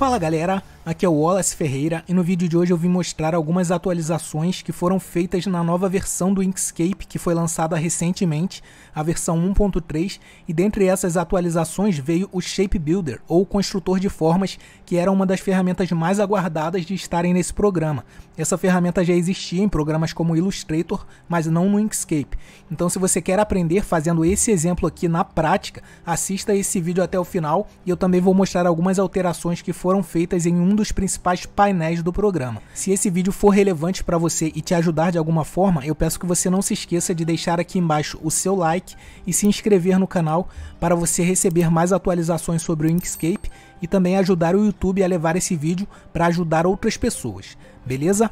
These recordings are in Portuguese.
Fala galera, aqui é o Wallace Ferreira e no vídeo de hoje eu vim mostrar algumas atualizações que foram feitas na nova versão do Inkscape que foi lançada recentemente, a versão 1.3, e dentre essas atualizações veio o Shape Builder, ou Construtor de Formas, que era uma das ferramentas mais aguardadas de estarem nesse programa. Essa ferramenta já existia em programas como Illustrator, mas não no Inkscape. Então se você quer aprender fazendo esse exemplo aqui na prática, assista esse vídeo até o final e eu também vou mostrar algumas alterações que foram foram feitas em um dos principais painéis do programa. Se esse vídeo for relevante para você e te ajudar de alguma forma, eu peço que você não se esqueça de deixar aqui embaixo o seu like e se inscrever no canal para você receber mais atualizações sobre o Inkscape e também ajudar o YouTube a levar esse vídeo para ajudar outras pessoas, beleza?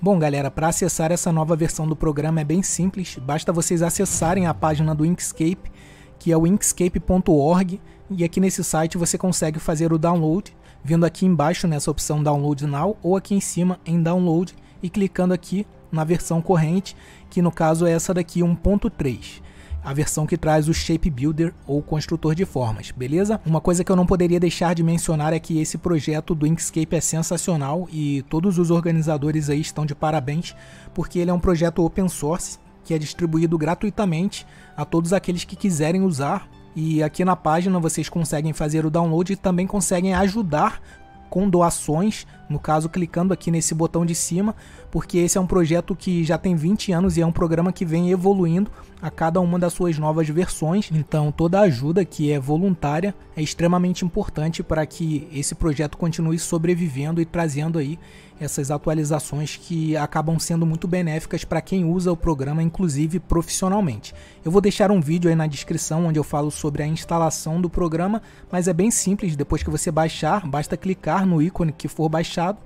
Bom, galera, para acessar essa nova versão do programa é bem simples, basta vocês acessarem a página do Inkscape, que é o inkscape.org, e aqui nesse site você consegue fazer o download vindo aqui embaixo nessa opção Download Now ou aqui em cima em Download e clicando aqui na versão corrente, que no caso é essa daqui 1.3 a versão que traz o Shape Builder ou construtor de formas, beleza? Uma coisa que eu não poderia deixar de mencionar é que esse projeto do Inkscape é sensacional e todos os organizadores aí estão de parabéns, porque ele é um projeto open source que é distribuído gratuitamente a todos aqueles que quiserem usar e aqui na página vocês conseguem fazer o download e também conseguem ajudar com doações no caso, clicando aqui nesse botão de cima, porque esse é um projeto que já tem 20 anos e é um programa que vem evoluindo a cada uma das suas novas versões. Então, toda ajuda que é voluntária é extremamente importante para que esse projeto continue sobrevivendo e trazendo aí essas atualizações que acabam sendo muito benéficas para quem usa o programa, inclusive profissionalmente. Eu vou deixar um vídeo aí na descrição onde eu falo sobre a instalação do programa, mas é bem simples, depois que você baixar, basta clicar no ícone que for baixar fechado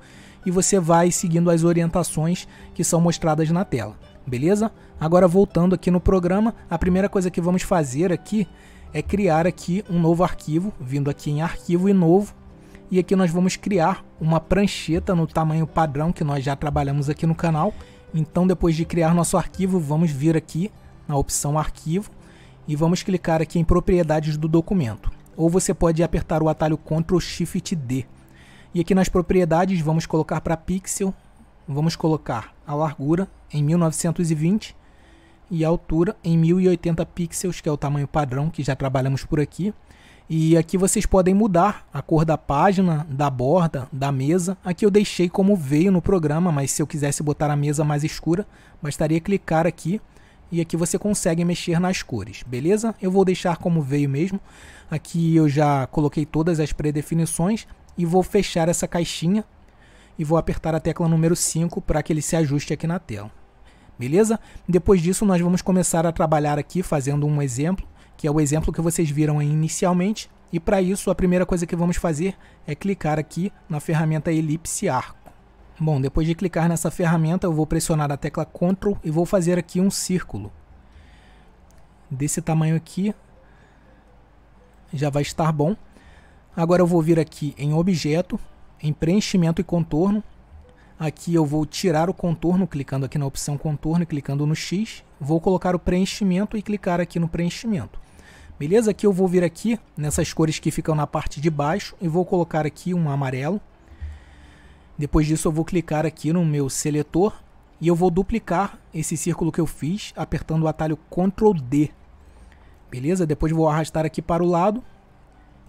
e você vai seguindo as orientações que são mostradas na tela, beleza? Agora voltando aqui no programa, a primeira coisa que vamos fazer aqui é criar aqui um novo arquivo, vindo aqui em arquivo e novo, e aqui nós vamos criar uma prancheta no tamanho padrão que nós já trabalhamos aqui no canal. Então depois de criar nosso arquivo, vamos vir aqui na opção arquivo e vamos clicar aqui em propriedades do documento. Ou você pode apertar o atalho Ctrl Shift D e aqui nas propriedades vamos colocar para pixel, vamos colocar a largura em 1920 e a altura em 1080 pixels, que é o tamanho padrão que já trabalhamos por aqui. E aqui vocês podem mudar a cor da página, da borda, da mesa. Aqui eu deixei como veio no programa, mas se eu quisesse botar a mesa mais escura, bastaria clicar aqui e aqui você consegue mexer nas cores, beleza? Eu vou deixar como veio mesmo. Aqui eu já coloquei todas as predefinições e vou fechar essa caixinha e vou apertar a tecla número 5 para que ele se ajuste aqui na tela. Beleza? Depois disso nós vamos começar a trabalhar aqui fazendo um exemplo, que é o exemplo que vocês viram aí inicialmente. E para isso a primeira coisa que vamos fazer é clicar aqui na ferramenta elipse arco. Bom, depois de clicar nessa ferramenta, eu vou pressionar a tecla Ctrl e vou fazer aqui um círculo. Desse tamanho aqui, já vai estar bom. Agora eu vou vir aqui em Objeto, em Preenchimento e Contorno. Aqui eu vou tirar o contorno, clicando aqui na opção Contorno e clicando no X. Vou colocar o preenchimento e clicar aqui no preenchimento. Beleza? Aqui eu vou vir aqui nessas cores que ficam na parte de baixo e vou colocar aqui um amarelo. Depois disso eu vou clicar aqui no meu seletor e eu vou duplicar esse círculo que eu fiz apertando o atalho Ctrl D. Beleza? Depois vou arrastar aqui para o lado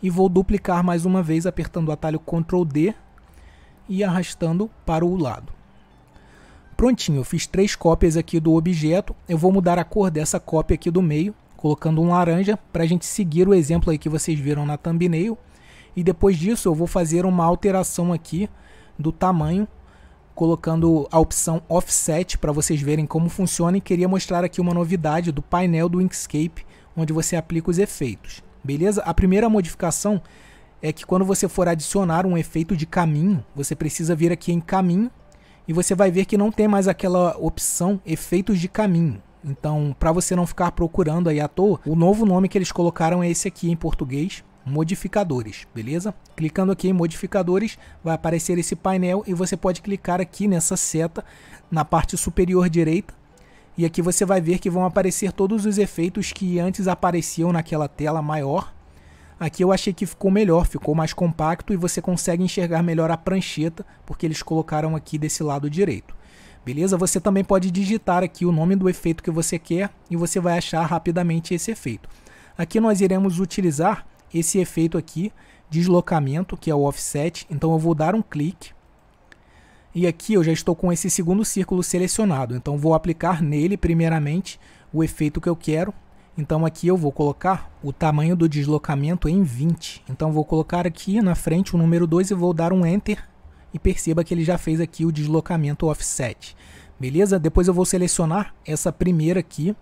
e vou duplicar mais uma vez apertando o atalho Ctrl D e arrastando para o lado. Prontinho, eu fiz três cópias aqui do objeto. Eu vou mudar a cor dessa cópia aqui do meio, colocando um laranja, para a gente seguir o exemplo aí que vocês viram na thumbnail. E depois disso eu vou fazer uma alteração aqui do tamanho, colocando a opção Offset para vocês verem como funciona e queria mostrar aqui uma novidade do painel do Inkscape, onde você aplica os efeitos. Beleza? A primeira modificação é que quando você for adicionar um efeito de caminho, você precisa vir aqui em caminho e você vai ver que não tem mais aquela opção efeitos de caminho. Então, para você não ficar procurando aí à toa, o novo nome que eles colocaram é esse aqui em português, modificadores, beleza? Clicando aqui em modificadores, vai aparecer esse painel e você pode clicar aqui nessa seta na parte superior direita e aqui você vai ver que vão aparecer todos os efeitos que antes apareciam naquela tela maior. Aqui eu achei que ficou melhor, ficou mais compacto e você consegue enxergar melhor a prancheta, porque eles colocaram aqui desse lado direito. Beleza? Você também pode digitar aqui o nome do efeito que você quer e você vai achar rapidamente esse efeito. Aqui nós iremos utilizar esse efeito aqui, deslocamento, que é o offset. Então eu vou dar um clique. E aqui eu já estou com esse segundo círculo selecionado. Então vou aplicar nele primeiramente o efeito que eu quero. Então aqui eu vou colocar o tamanho do deslocamento em 20. Então vou colocar aqui na frente o número 2 e vou dar um Enter. E perceba que ele já fez aqui o deslocamento offset. Beleza? Depois eu vou selecionar essa primeira aqui.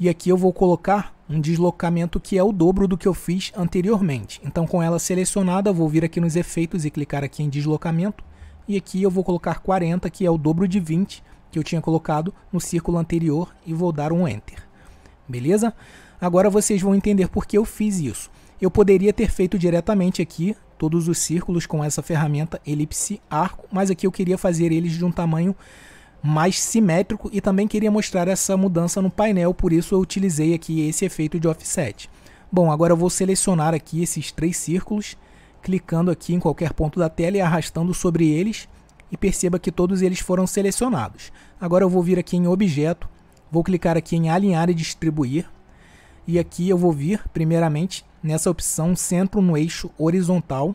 E aqui eu vou colocar um deslocamento que é o dobro do que eu fiz anteriormente. Então com ela selecionada, vou vir aqui nos efeitos e clicar aqui em deslocamento, e aqui eu vou colocar 40, que é o dobro de 20 que eu tinha colocado no círculo anterior, e vou dar um Enter. Beleza? Agora vocês vão entender por que eu fiz isso. Eu poderia ter feito diretamente aqui todos os círculos com essa ferramenta elipse arco, mas aqui eu queria fazer eles de um tamanho mais simétrico e também queria mostrar essa mudança no painel, por isso eu utilizei aqui esse efeito de offset. Bom, agora eu vou selecionar aqui esses três círculos, clicando aqui em qualquer ponto da tela e arrastando sobre eles, e perceba que todos eles foram selecionados. Agora eu vou vir aqui em objeto, vou clicar aqui em alinhar e distribuir, e aqui eu vou vir primeiramente nessa opção centro no eixo horizontal,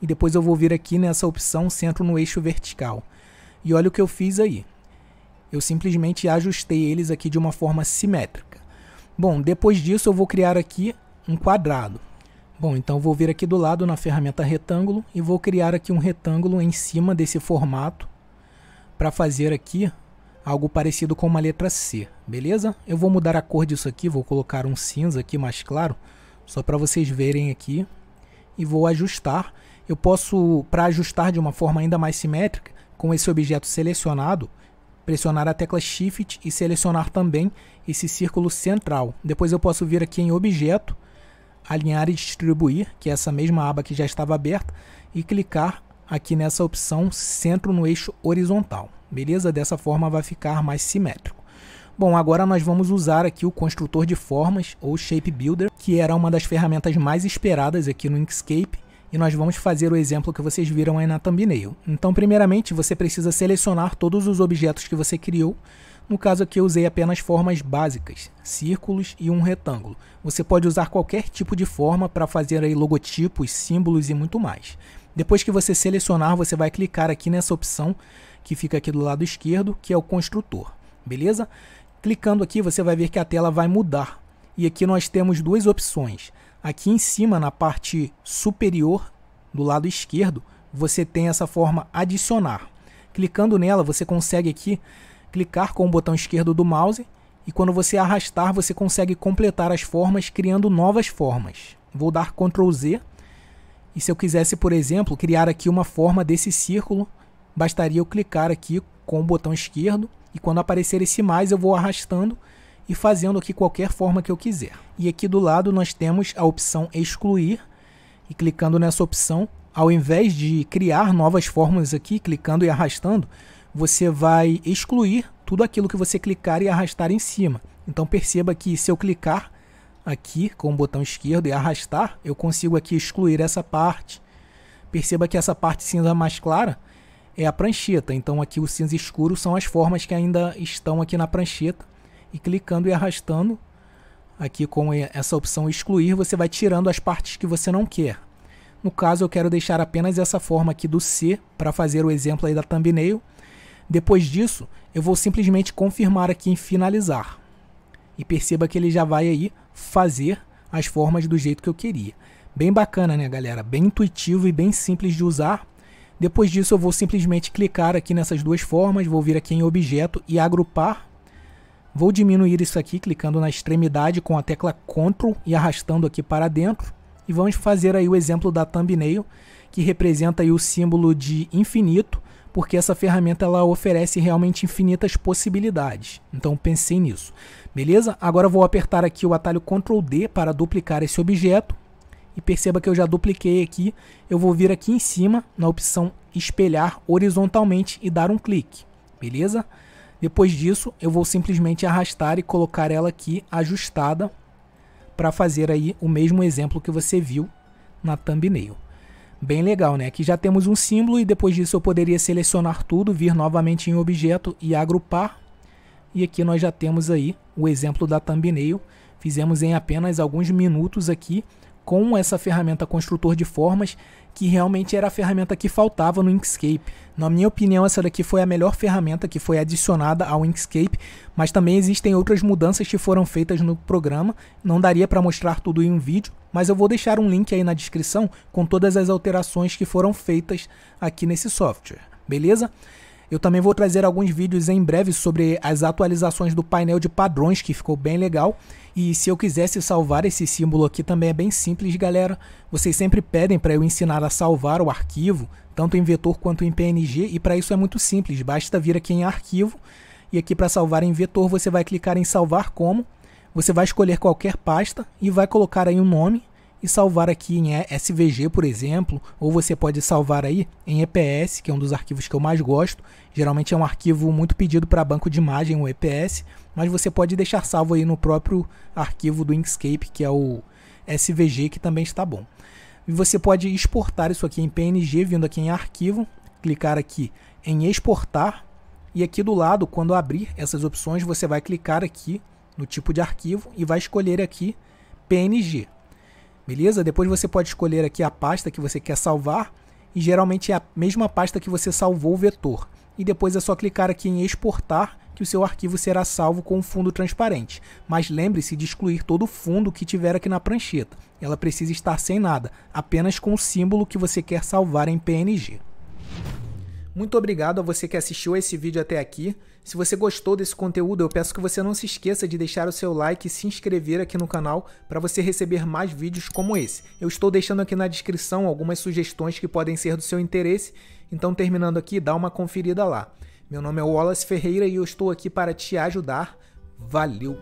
e depois eu vou vir aqui nessa opção centro no eixo vertical. E olha o que eu fiz aí eu simplesmente ajustei eles aqui de uma forma simétrica. Bom, depois disso eu vou criar aqui um quadrado. Bom, então vou vir aqui do lado na ferramenta retângulo e vou criar aqui um retângulo em cima desse formato para fazer aqui algo parecido com uma letra C, beleza? Eu vou mudar a cor disso aqui, vou colocar um cinza aqui mais claro, só para vocês verem aqui, e vou ajustar. Eu posso, para ajustar de uma forma ainda mais simétrica, com esse objeto selecionado, pressionar a tecla Shift e selecionar também esse círculo central. Depois eu posso vir aqui em Objeto, Alinhar e Distribuir, que é essa mesma aba que já estava aberta, e clicar aqui nessa opção Centro no eixo horizontal. Beleza? Dessa forma vai ficar mais simétrico. Bom, agora nós vamos usar aqui o construtor de formas, ou Shape Builder, que era uma das ferramentas mais esperadas aqui no Inkscape e nós vamos fazer o exemplo que vocês viram aí na thumbnail. Então, primeiramente, você precisa selecionar todos os objetos que você criou. No caso aqui eu usei apenas formas básicas, círculos e um retângulo. Você pode usar qualquer tipo de forma para fazer aí logotipos, símbolos e muito mais. Depois que você selecionar, você vai clicar aqui nessa opção que fica aqui do lado esquerdo, que é o construtor, beleza? Clicando aqui, você vai ver que a tela vai mudar. E aqui nós temos duas opções. Aqui em cima, na parte superior do lado esquerdo, você tem essa forma adicionar. Clicando nela, você consegue aqui clicar com o botão esquerdo do mouse e quando você arrastar, você consegue completar as formas criando novas formas. Vou dar Ctrl Z e se eu quisesse, por exemplo, criar aqui uma forma desse círculo, bastaria eu clicar aqui com o botão esquerdo e quando aparecer esse mais eu vou arrastando e fazendo aqui qualquer forma que eu quiser. E aqui do lado nós temos a opção excluir e clicando nessa opção, ao invés de criar novas fórmulas aqui, clicando e arrastando, você vai excluir tudo aquilo que você clicar e arrastar em cima. Então perceba que se eu clicar aqui com o botão esquerdo e arrastar, eu consigo aqui excluir essa parte. Perceba que essa parte cinza mais clara é a prancheta, então aqui o cinza escuro são as formas que ainda estão aqui na prancheta e clicando e arrastando aqui com essa opção excluir, você vai tirando as partes que você não quer. No caso, eu quero deixar apenas essa forma aqui do C para fazer o exemplo aí da thumbnail. Depois disso, eu vou simplesmente confirmar aqui em finalizar. E perceba que ele já vai aí fazer as formas do jeito que eu queria. Bem bacana, né, galera? Bem intuitivo e bem simples de usar. Depois disso, eu vou simplesmente clicar aqui nessas duas formas, vou vir aqui em objeto e agrupar Vou diminuir isso aqui clicando na extremidade com a tecla Ctrl e arrastando aqui para dentro. E vamos fazer aí o exemplo da thumbnail, que representa aí o símbolo de infinito, porque essa ferramenta ela oferece realmente infinitas possibilidades. Então pensei nisso. Beleza? Agora vou apertar aqui o atalho Ctrl D para duplicar esse objeto. E perceba que eu já dupliquei aqui. Eu vou vir aqui em cima na opção espelhar horizontalmente e dar um clique. Beleza? Depois disso, eu vou simplesmente arrastar e colocar ela aqui ajustada para fazer aí o mesmo exemplo que você viu na thumbnail. Bem legal, né? Aqui já temos um símbolo e depois disso eu poderia selecionar tudo, vir novamente em objeto e agrupar. E aqui nós já temos aí o exemplo da thumbnail. Fizemos em apenas alguns minutos aqui com essa ferramenta construtor de formas que realmente era a ferramenta que faltava no Inkscape. Na minha opinião, essa daqui foi a melhor ferramenta que foi adicionada ao Inkscape, mas também existem outras mudanças que foram feitas no programa. Não daria para mostrar tudo em um vídeo, mas eu vou deixar um link aí na descrição com todas as alterações que foram feitas aqui nesse software. Beleza? Eu também vou trazer alguns vídeos em breve sobre as atualizações do painel de padrões, que ficou bem legal. E se eu quisesse salvar esse símbolo aqui também é bem simples, galera. Vocês sempre pedem para eu ensinar a salvar o arquivo, tanto em vetor quanto em PNG, e para isso é muito simples, basta vir aqui em arquivo, e aqui para salvar em vetor você vai clicar em salvar como, você vai escolher qualquer pasta e vai colocar aí um nome, e salvar aqui em SVG, por exemplo, ou você pode salvar aí em EPS, que é um dos arquivos que eu mais gosto. Geralmente é um arquivo muito pedido para banco de imagem, o EPS, mas você pode deixar salvo aí no próprio arquivo do Inkscape, que é o SVG, que também está bom. E você pode exportar isso aqui em PNG, vindo aqui em arquivo, clicar aqui em exportar, e aqui do lado, quando abrir essas opções, você vai clicar aqui no tipo de arquivo e vai escolher aqui PNG. Beleza? Depois você pode escolher aqui a pasta que você quer salvar e geralmente é a mesma pasta que você salvou o vetor. E depois é só clicar aqui em exportar que o seu arquivo será salvo com o um fundo transparente. Mas lembre-se de excluir todo o fundo que tiver aqui na prancheta. Ela precisa estar sem nada, apenas com o símbolo que você quer salvar em PNG. Muito obrigado a você que assistiu esse vídeo até aqui. Se você gostou desse conteúdo, eu peço que você não se esqueça de deixar o seu like e se inscrever aqui no canal para você receber mais vídeos como esse. Eu estou deixando aqui na descrição algumas sugestões que podem ser do seu interesse, então terminando aqui, dá uma conferida lá. Meu nome é Wallace Ferreira e eu estou aqui para te ajudar. Valeu!